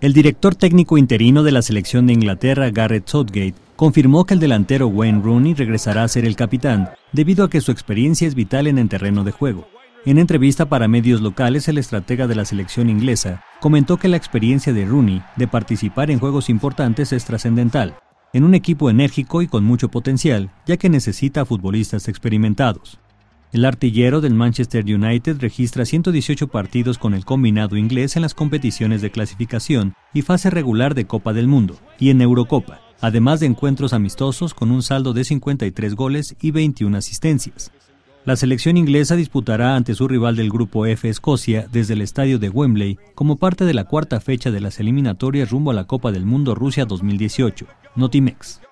El director técnico interino de la selección de Inglaterra, Garrett Southgate, confirmó que el delantero Wayne Rooney regresará a ser el capitán, debido a que su experiencia es vital en el terreno de juego. En entrevista para medios locales, el estratega de la selección inglesa comentó que la experiencia de Rooney de participar en juegos importantes es trascendental, en un equipo enérgico y con mucho potencial, ya que necesita futbolistas experimentados. El artillero del Manchester United registra 118 partidos con el combinado inglés en las competiciones de clasificación y fase regular de Copa del Mundo y en Eurocopa, además de encuentros amistosos con un saldo de 53 goles y 21 asistencias. La selección inglesa disputará ante su rival del Grupo F Escocia desde el estadio de Wembley como parte de la cuarta fecha de las eliminatorias rumbo a la Copa del Mundo Rusia 2018. Notimex.